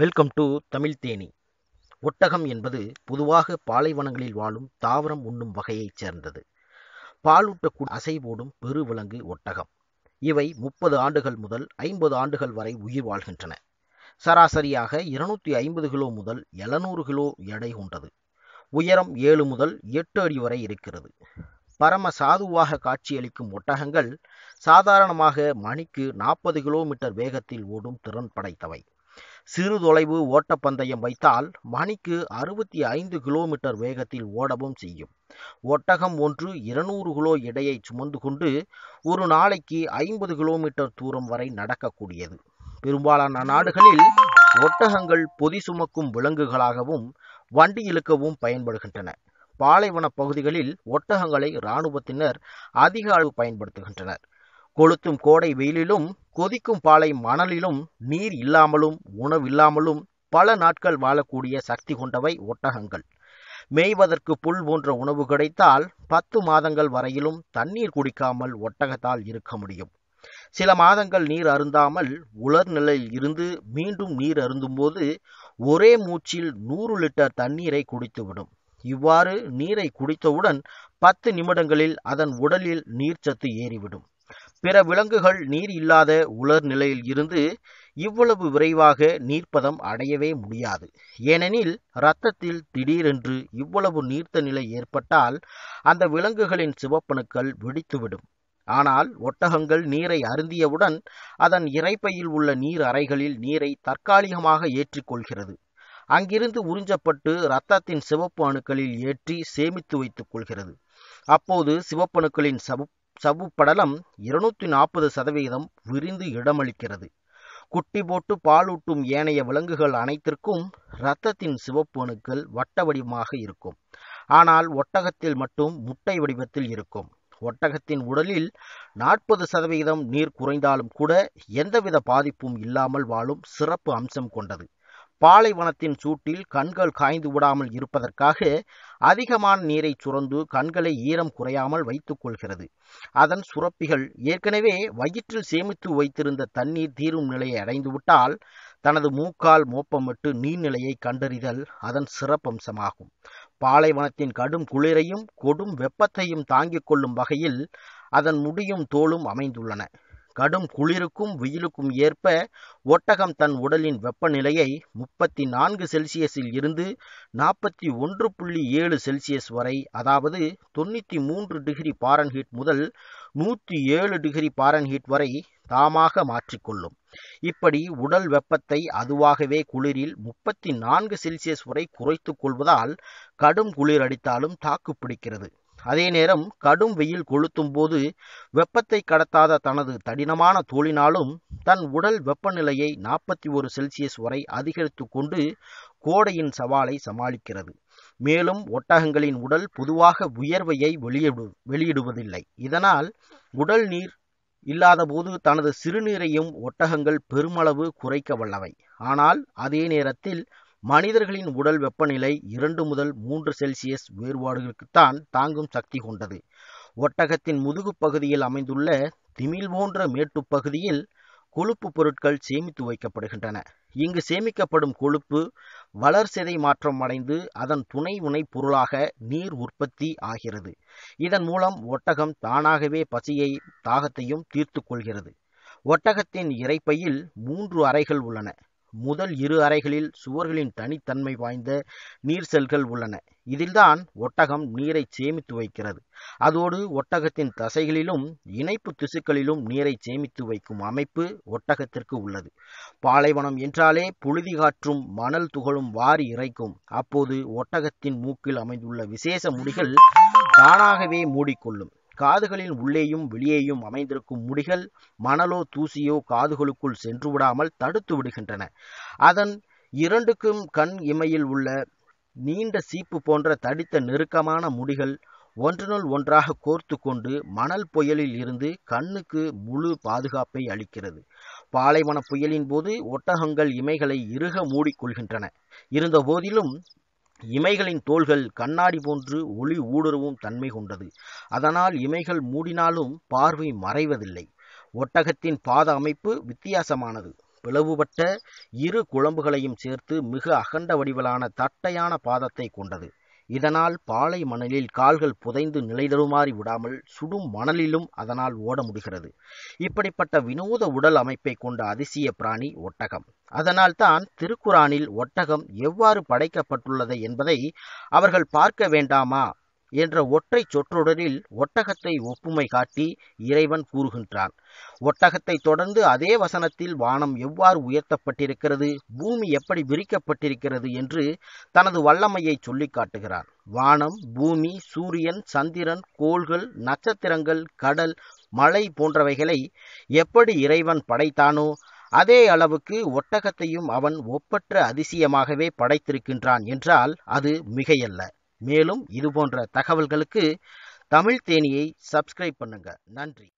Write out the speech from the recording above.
welcome to Tamil Theni ஒட்டகம் என்பது பொதுவாக பாலைவனங்களில் வாழும் தாவரம் உண்ணும் வகையைச் சேர்ந்தது பாலூட்டக்கூட அசைவோடும் பெருவிலங்கு ஒட்டகம் இவை முப்பது ஆண்டுகள் முதல் ஐம்பது ஆண்டுகள் வரை உயிர் வாழ்கின்றன சராசரியாக இருநூத்தி ஐம்பது கிலோ முதல் எழுநூறு கிலோ எடை கொண்டது உயரம் ஏழு முதல் எட்டு அடி வரை இருக்கிறது பரம சாதுவாக காட்சியளிக்கும் ஒட்டகங்கள் சாதாரணமாக மணிக்கு நாற்பது கிலோமீட்டர் வேகத்தில் ஓடும் திறன் படைத்தவை சிறு தொலைவு ஓட்டப்பந்தயம் வைத்தால் மணிக்கு அறுபத்தி ஐந்து கிலோமீட்டர் வேகத்தில் ஓடவும் செய்யும் ஒட்டகம் ஒன்று இருநூறு கிலோ எடையை சுமந்து கொண்டு ஒரு நாளைக்கு ஐம்பது கிலோமீட்டர் தூரம் வரை நடக்கக்கூடியது பெரும்பாலான நாடுகளில் ஒட்டகங்கள் பொதி சுமக்கும் விலங்குகளாகவும் வண்டி இழுக்கவும் பயன்படுகின்றன பாலைவன பகுதிகளில் ஒட்டகங்களை இராணுவத்தினர் அதிக அளவு பயன்படுத்துகின்றனர் கொளுத்தும் கோடை வெயிலிலும் கொதிக்கும் பாலை மணலிலும் நீர் இல்லாமலும் உணவில்லாமலும் பல நாட்கள் வாழக்கூடிய சக்தி கொண்டவை ஒட்டகங்கள் மேய்வதற்கு புல் போன்ற உணவு கிடைத்தால் பத்து மாதங்கள் வரையிலும் தண்ணீர் குடிக்காமல் ஒட்டகத்தால் இருக்க முடியும் சில மாதங்கள் நீர் அருந்தாமல் உலர்நிலையில் இருந்து மீண்டும் நீர் அருந்தும்போது ஒரே மூச்சில் நூறு லிட்டர் தண்ணீரை குடித்துவிடும் இவ்வாறு நீரை குடித்தவுடன் பத்து நிமிடங்களில் அதன் உடலில் நீர்ச்சத்து ஏறிவிடும் பிற விலங்குகள் நீர் இல்லாத உலர் நிலையில் இருந்து இவ்வளவு விரைவாக நீர்ப்பதம் அடையவே முடியாது ஏனெனில் இரத்தத்தில் திடீரென்று இவ்வளவு நீர்த்த நிலை ஏற்பட்டால் அந்த விலங்குகளின் சிவப்பணுக்கள் வெடித்துவிடும் ஆனால் ஒட்டகங்கள் நீரை அருந்தியவுடன் அதன் இறைப்பையில் உள்ள நீர் அறைகளில் நீரை தற்காலிகமாக ஏற்றிக்கொள்கிறது அங்கிருந்து உறிஞ்சப்பட்டு இரத்தத்தின் சிவப்பு அணுக்களில் ஏற்றி சேமித்து வைத்துக் கொள்கிறது அப்போது சிவப்பணுக்களின் சவ்வுப்படலம் இருநூத்தி நாற்பது சதவீதம் விரிந்து இடமளிக்கிறது குட்டி போட்டு பாலூட்டும் ஏனைய விலங்குகள் அனைத்திற்கும் இரத்தத்தின் சிவப்பு அணுக்கள் வட்ட வடிவமாக இருக்கும் ஆனால் ஒட்டகத்தில் மட்டும் முட்டை வடிவத்தில் இருக்கும் ஒட்டகத்தின் உடலில் நாற்பது சதவீதம் நீர் குறைந்தாலும் கூட எந்தவித பாதிப்பும் இல்லாமல் வாழும் சிறப்பு அம்சம் கொண்டது பாலைவனத்தின் சூட்டில் கண்கள் காய்ந்து விடாமல் இருப்பதற்காக அதிகமான நீரை சுரந்து கண்களை ஈரம் குறையாமல் வைத்துக் கொள்கிறது அதன் சுரப்பிகள் ஏற்கனவே வயிற்றில் சேமித்து வைத்திருந்த தண்ணீர் தீரும் நிலையை அடைந்துவிட்டால் தனது மூக்கால் மோப்பமிட்டு நீர்நிலையை கண்டறிதல் அதன் சிறப்பம்சமாகும் பாலைவனத்தின் கடும் குளிரையும் கொடும் வெப்பத்தையும் தாங்கிக் கொள்ளும் வகையில் அதன் முடியும் தோளும் அமைந்துள்ளன கடும் குளிருக்கும் வெயிலுக்கும் ஏற்ப ஒட்டகம் தன் உடலின் வெப்பநிலையை முப்பத்தி நான்கு செல்சியஸில் இருந்து நாற்பத்தி ஒன்று புள்ளி ஏழு செல்சியஸ் வரை அதாவது தொண்ணூற்றி மூன்று டிகிரி பாரன்ஹீட் முதல் நூற்றி ஏழு டிகிரி பாரன்ஹீட் வரை தாமாக மாற்றிக்கொள்ளும் இப்படி உடல் வெப்பத்தை அதுவாகவே குளிரில் முப்பத்தி நான்கு செல்சியஸ் வரை குறைத்துக் கொள்வதால் கடும் குளிர் அடித்தாலும் தாக்கு பிடிக்கிறது அதே நேரம் கடும் வெயில் கொளுத்தும் போது வெப்பத்தை கடத்தாத தனது தடினமான தோளினாலும் தன் உடல் வெப்பநிலையை நாற்பத்தி ஒரு செல்சியஸ் வரை அதிகரித்து கொண்டு கோடையின் சவாலை சமாளிக்கிறது மேலும் ஒட்டகங்களின் உடல் பொதுவாக உயர்வையை வெளியிடு வெளியிடுவதில்லை இதனால் உடல் நீர் இல்லாதபோது தனது சிறுநீரையும் ஒட்டகங்கள் பெருமளவு குறைக்க வல்லவை ஆனால் அதே நேரத்தில் மனிதர்களின் உடல் வெப்பநிலை இரண்டு முதல் மூன்று செல்சியஸ் வேறுபாடுகளுக்குத்தான் தாங்கும் சக்தி கொண்டது ஒட்டகத்தின் முதுகு பகுதியில் அமைந்துள்ள திமில் போன்ற மேட்டுப் பகுதியில் கொழுப்பு பொருட்கள் சேமித்து வைக்கப்படுகின்றன இங்கு சேமிக்கப்படும் கொழுப்பு வளர்சிதை மாற்றம் அடைந்து அதன் துணை உணை பொருளாக நீர் உற்பத்தி ஆகிறது இதன் மூலம் ஒட்டகம் தானாகவே பசியை தாகத்தையும் தீர்த்து கொள்கிறது ஒட்டகத்தின் இறைப்பையில் மூன்று அறைகள் உள்ளன முதல் இரு அறைகளில் சுவர்களின் தனித்தன்மை வாய்ந்த நீர் செல்கள் உள்ளன இதில்தான் ஒட்டகம் நீரை சேமித்து வைக்கிறது அதோடு ஒட்டகத்தின் தசைகளிலும் இணைப்பு திசுக்களிலும் நீரை சேமித்து வைக்கும் அமைப்பு ஒட்டகத்திற்கு உள்ளது பாலைவனம் என்றாலே புழுதி காற்றும் மணல் துகளும் வாரி இறைக்கும் அப்போது ஒட்டகத்தின் மூக்கில் அமைந்துள்ள விசேஷ முடிகள் தானாகவே மூடிக்கொள்ளும் காதுகளின் உள்ளேயும் வெளியேயும் அமைந்திருக்கும் முடிகள் மணலோ தூசியோ காதுகளுக்குள் சென்று விடாமல் தடுத்து விடுகின்றன அதன் இரண்டுக்கும் கண் இமையில் உள்ள நீண்ட சீப்பு போன்ற தடித்த நெருக்கமான முடிகள் ஒன்றினுள் ஒன்றாக கோர்த்து கொண்டு மணல் புயலில் இருந்து கண்ணுக்கு முழு பாதுகாப்பை அளிக்கிறது பாலைவன புயலின் போது ஒட்டகங்கள் இமைகளை இறுக மூடிக்கொள்கின்றன இருந்த போதிலும் இமைகளின் தோள்கள் கண்ணாடி போன்று ஒளி ஊடுருவும் தன்மை கொண்டது அதனால் இமைகள் மூடினாலும் பார்வை மறைவதில்லை ஒட்டகத்தின் பாத அமைப்பு வித்தியாசமானது பிளவுபட்ட இரு குழம்புகளையும் சேர்த்து மிக அகண்ட வடிவிலான தட்டையான பாதத்தை கொண்டது இதனால் பாலை மணலில் கால்கள் புதைந்து நிலைதருமாறி விடாமல் சுடும் மணலிலும் அதனால் ஓட முடிகிறது இப்படிப்பட்ட வினோத உடல் அமைப்பை கொண்ட அதிசய பிராணி ஒட்டகம் அதனால் தான் திருக்குறானில் ஒட்டகம் எவ்வாறு படைக்கப்பட்டுள்ளது என்பதை அவர்கள் பார்க்க வேண்டாமா என்ற ஒற்றை சொற்றொடரில் ஒட்டகத்தை ஒப்புமை காட்டி இறைவன் கூறுகின்றான் ஒட்டகத்தை தொடர்ந்து அதே வசனத்தில் வானம் எவ்வாறு உயர்த்தப்பட்டிருக்கிறது பூமி எப்படி விரிக்கப்பட்டிருக்கிறது என்று தனது வல்லமையை சொல்லி காட்டுகிறான் வானம் பூமி சூரியன் சந்திரன் கோள்கள் நட்சத்திரங்கள் கடல் மழை போன்றவைகளை எப்படி இறைவன் படைத்தானோ அதே அளவுக்கு ஒட்டகத்தையும் அவன் ஒப்பற்ற அதிசயமாகவே படைத்திருக்கின்றான் என்றால் அது மிகையல்ல மேலும் இதுபோன்ற தகவல்களுக்கு தமிழ் தேனியை சப்ஸ்கிரைப் பண்ணுங்க நன்றி